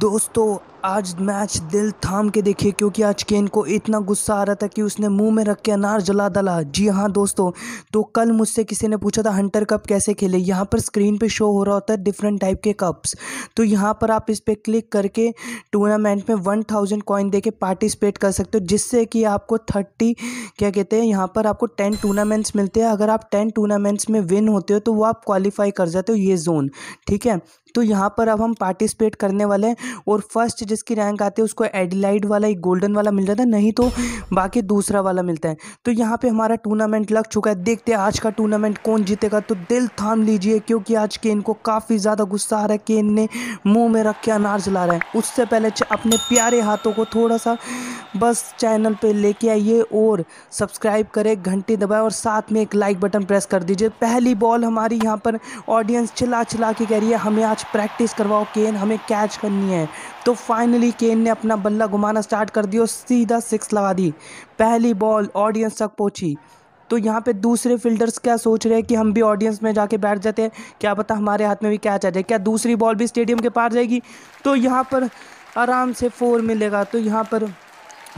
दोस्तों आज मैच दिल थाम के देखिए क्योंकि आज केन को इतना गुस्सा आ रहा था कि उसने मुंह में रख के अनार जला डाला जी हाँ दोस्तों तो कल मुझसे किसी ने पूछा था हंटर कप कैसे खेले यहाँ पर स्क्रीन पे शो हो रहा होता है डिफरेंट टाइप के कप्स तो यहाँ पर आप इस पर क्लिक करके टूर्नामेंट में वन थाउजेंड कॉइन दे के पार्टिसिपेट कर सकते हो जिससे कि आपको थर्टी क्या कहते हैं यहाँ पर आपको टेन टूर्नामेंट्स मिलते हैं अगर आप टेन टूर्नामेंट्स में विन होते हो तो वो आप क्वालिफाई कर जाते हो ये जोन ठीक है तो यहाँ पर अब हम पार्टिसिपेट करने वाले हैं और फर्स्ट जिसकी रैंक आती है उसको एडिलाइड वाला एक गोल्डन वाला मिल जाता है नहीं तो बाकी दूसरा वाला मिलता है तो यहाँ पर हमारा टूर्नामेंट लग चुका है देखते हैं आज का टूर्नामेंट कौन जीतेगा तो दिल थाम लीजिए क्योंकि आज केन को काफ़ी ज़्यादा गुस्सा आ रहा है केन ने मुँह में रख के अनार जला रहा है उससे पहले अपने प्यारे हाथों को थोड़ा सा बस चैनल पे लेके आइए और सब्सक्राइब करें घंटी दबाए और साथ में एक लाइक बटन प्रेस कर दीजिए पहली बॉल हमारी यहाँ पर ऑडियंस चिल्ला चिल्ला के कह रही है हमें आज प्रैक्टिस करवाओ केन हमें कैच करनी है तो फाइनली केन ने अपना बल्ला घुमाना स्टार्ट कर दिया और सीधा सिक्स लगा दी पहली बॉल ऑडियंस तक पहुंची तो यहाँ पे दूसरे फील्डर्स क्या सोच रहे हैं कि हम भी ऑडियंस में जाके बैठ जाते हैं क्या पता हमारे हाथ में भी कैच आ जाए क्या दूसरी बॉल भी स्टेडियम के पार जाएगी तो यहाँ पर आराम से फोर मिलेगा तो यहाँ पर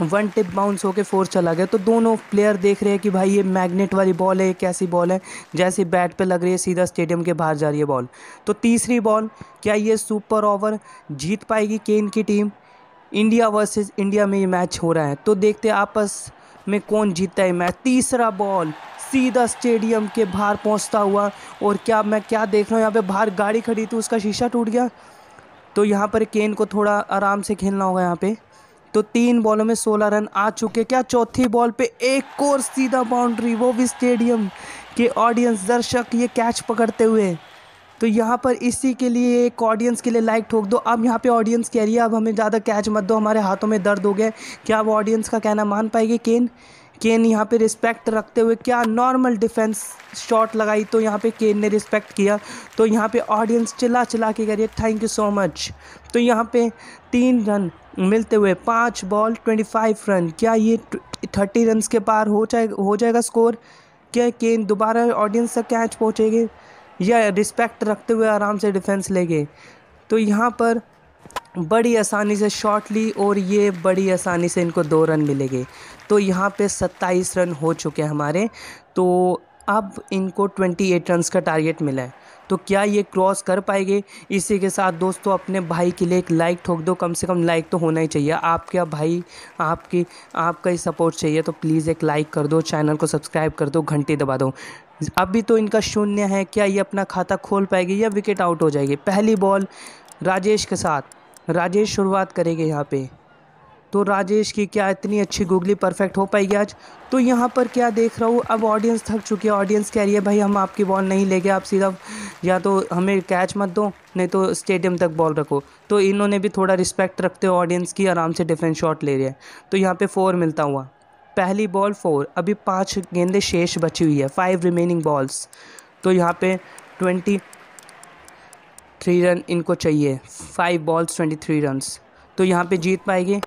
वन टिप बाउंस होकर फोर चला गया तो दोनों प्लेयर देख रहे हैं कि भाई ये मैग्नेट वाली बॉल है ये कैसी बॉल है जैसे बैट पे लग रही है सीधा स्टेडियम के बाहर जा रही है बॉल तो तीसरी बॉल क्या ये सुपर ओवर जीत पाएगी केन की टीम इंडिया वर्सेस इंडिया में ये मैच हो रहा है तो देखते हैं आपस में कौन जीतता है मैच तीसरा बॉल सीधा स्टेडियम के बाहर पहुंचता हुआ और क्या मैं क्या देख रहा हूँ यहाँ पे बाहर गाड़ी खड़ी थी उसका शीशा टूट गया तो यहाँ पर केन को थोड़ा आराम से खेलना होगा यहाँ पे तो तीन बॉलों में सोलह रन आ चुके क्या चौथी बॉल पे एक और सीधा बाउंड्री वो भी स्टेडियम के ऑडियंस दर्शक ये कैच पकड़ते हुए तो यहाँ पर इसी के लिए एक ऑडियंस के लिए लाइक ठोक दो अब यहाँ पे ऑडियंस कह रही है अब हमें ज़्यादा कैच मत दो हमारे हाथों में दर्द हो गया क्या वो ऑडियंस का कहना मान पाएगी केन केन यहाँ पे रिस्पेक्ट रखते हुए क्या नॉर्मल डिफेंस शॉट लगाई तो यहाँ पे केन ने रिस्पेक्ट किया तो यहाँ पे ऑडियंस चिल्ला चिल्ला के कह रही है थैंक यू सो मच तो यहाँ पे तीन रन मिलते हुए पाँच बॉल ट्वेंटी फाइव रन क्या ये थर्टी रन के पार हो जाए हो जाएगा स्कोर क्या केन दोबारा ऑडियंस तक कैच पहुँचेगी या रिस्पेक्ट रखते हुए आराम से डिफेंस लेंगे तो यहाँ पर बड़ी आसानी से शॉट ली और ये बड़ी आसानी से इनको दो रन मिलेंगे तो यहाँ पे सत्ताईस रन हो चुके हैं हमारे तो अब इनको 28 रन्स का टारगेट मिला है तो क्या ये क्रॉस कर पाएंगे इसी के साथ दोस्तों अपने भाई के लिए एक लाइक ठोक दो कम से कम लाइक तो होना ही चाहिए आपके भाई आपकी आपका ही सपोर्ट चाहिए तो प्लीज़ एक लाइक कर दो चैनल को सब्सक्राइब कर दो घंटे दबा दो अभी तो इनका शून्य है क्या ये अपना खाता खोल पाएगी या विकेट आउट हो जाएगी पहली बॉल राजेश के साथ राजेश शुरुआत करेंगे यहाँ पर तो राजेश की क्या इतनी अच्छी गूगली परफेक्ट हो पाएगी आज तो यहाँ पर क्या देख रहा हूँ अब ऑडियंस थक चुकी है ऑडियंस कह रही है भाई हम आपकी बॉल नहीं ले गए आप सीधा या तो हमें कैच मत दो नहीं तो स्टेडियम तक बॉल रखो तो इन्होंने भी थोड़ा रिस्पेक्ट रखते हुए ऑडियंस की आराम से डिफेंस शॉट ले रहे हैं तो यहाँ पर फोर मिलता हुआ पहली बॉल फोर अभी पाँच गेंदे शेष बची हुई है फाइव रिमेनिंग बॉल्स तो यहाँ पर ट्वेंटी थ्री रन इनको चाहिए five balls twenty three runs तो यहाँ पे जीत पाएगी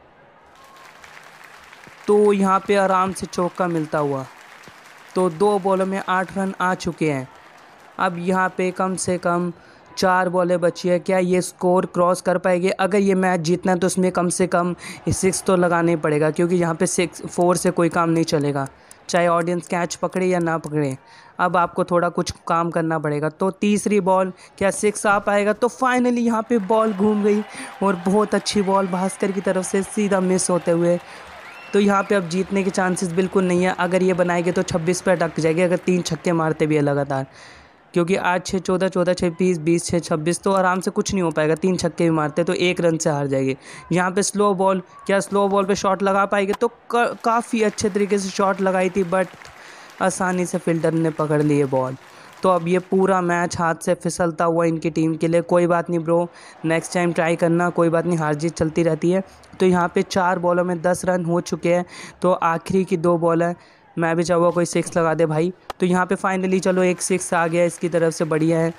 तो यहाँ पे आराम से चौका मिलता हुआ तो दो बॉलों में आठ रन आ चुके हैं अब यहाँ पे कम से कम चार बॉलें बची है क्या ये स्कोर क्रॉस कर पाएंगे अगर ये मैच जीतना है तो उसमें कम से कम सिक्स तो लगाने ही पड़ेगा क्योंकि यहाँ पे सिक्स फोर से कोई काम नहीं चलेगा चाहे ऑडियंस कैच पकड़े या ना पकड़े अब आपको थोड़ा कुछ काम करना पड़ेगा तो तीसरी बॉल क्या सिक्स आ पाएगा तो फाइनली यहाँ पे बॉल घूम गई और बहुत अच्छी बॉल भास्कर की तरफ से सीधा मिस होते हुए तो यहाँ पे अब जीतने के चांसेस बिल्कुल नहीं है अगर ये बनाएंगे तो छब्बीस पे अटक जाएगी अगर तीन छक्के मारते भी है लगातार क्योंकि आज छः चौदह चौदह छः बीस बीस छः छब्बीस तो आराम से कुछ नहीं हो पाएगा तीन छक्के भी मारते तो एक रन से हार जाएगी यहाँ पे स्लो बॉल क्या स्लो बॉल पे शॉट लगा पाएगी तो काफ़ी अच्छे तरीके से शॉट लगाई थी बट आसानी से फील्डर ने पकड़ लिए बॉल तो अब ये पूरा मैच हाथ से फिसलता हुआ इनकी टीम के लिए कोई बात नहीं ब्रो नेक्स्ट टाइम ट्राई करना कोई बात नहीं हार जीत चलती रहती है तो यहाँ पे चार बॉलों में दस रन हो चुके हैं तो आखिरी की दो बॉल है मैं भी चाहूँगा कोई सिक्स लगा दे भाई तो यहाँ पर फाइनली चलो एक सिक्स आ गया इसकी तरफ से बढ़िया है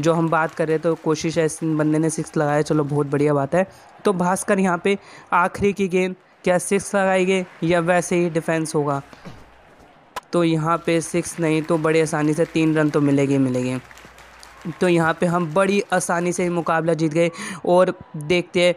जो हम बात कर रहे तो कोशिश है इस बंदे ने सिक्स लगाया चलो बहुत बढ़िया बात है तो भास्कर यहाँ पे आखिरी की गेंद क्या सिक्स लगाएंगे या वैसे ही डिफेंस होगा तो यहाँ पे सिक्स नहीं तो बड़ी आसानी से तीन रन तो मिलेंगे मिलेंगे तो यहाँ पे हम बड़ी आसानी से मुकाबला जीत गए और देखते हैं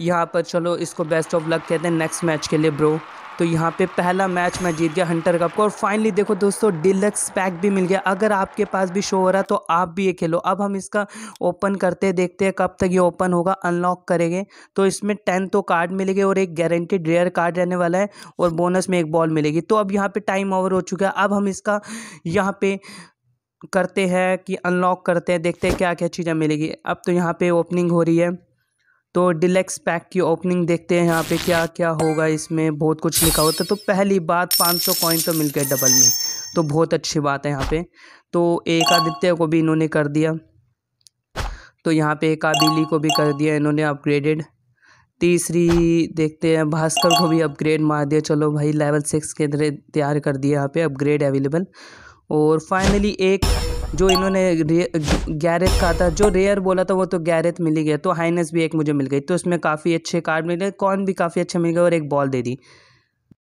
यहाँ पर चलो इसको बेस्ट ऑफ लक कहते हैं नेक्स्ट मैच के लिए ब्रो तो यहाँ पे पहला मैच मैं जीत गया हंटर कप को और फाइनली देखो दोस्तों डिलक्स पैक भी मिल गया अगर आपके पास भी शो हो रहा है तो आप भी ये खेलो अब हम इसका ओपन करते देखते हैं कब तक ये ओपन होगा अनलॉक करेंगे तो इसमें टेन तो कार्ड मिलेंगे और एक गारंटेड रेयर कार्ड रहने वाला है और बोनस में एक बॉल मिलेगी तो अब यहाँ पर टाइम ओवर हो चुका है अब हम इसका यहाँ पर करते हैं कि अनलॉक करते हैं देखते हैं क्या क्या चीज़ें मिलेगी अब तो यहाँ पर ओपनिंग हो रही है तो डिलेक्स पैक की ओपनिंग देखते हैं यहाँ पे क्या क्या होगा इसमें बहुत कुछ लिखा होता है तो पहली बात 500 कॉइन तो मिल गए डबल में तो बहुत अच्छी बात है यहाँ पे तो एक आदित्य को भी इन्होंने कर दिया तो यहाँ पे आबिली को भी कर दिया इन्होंने अपग्रेडेड तीसरी देखते हैं भास्कर को भी अपग्रेड मार दिया चलो भाई लेवल सिक्स के तैयार कर दिया यहाँ पे अपग्रेड अवेलेबल और फाइनली एक जो इन्होंने गैरेथ कहा था जो रेयर बोला था वो तो गैरेथ मिली गया तो हाइनेस भी एक मुझे मिल गई तो उसमें काफ़ी अच्छे कार्ड मिले कॉन भी काफ़ी अच्छे मिल गए और एक बॉल दे दी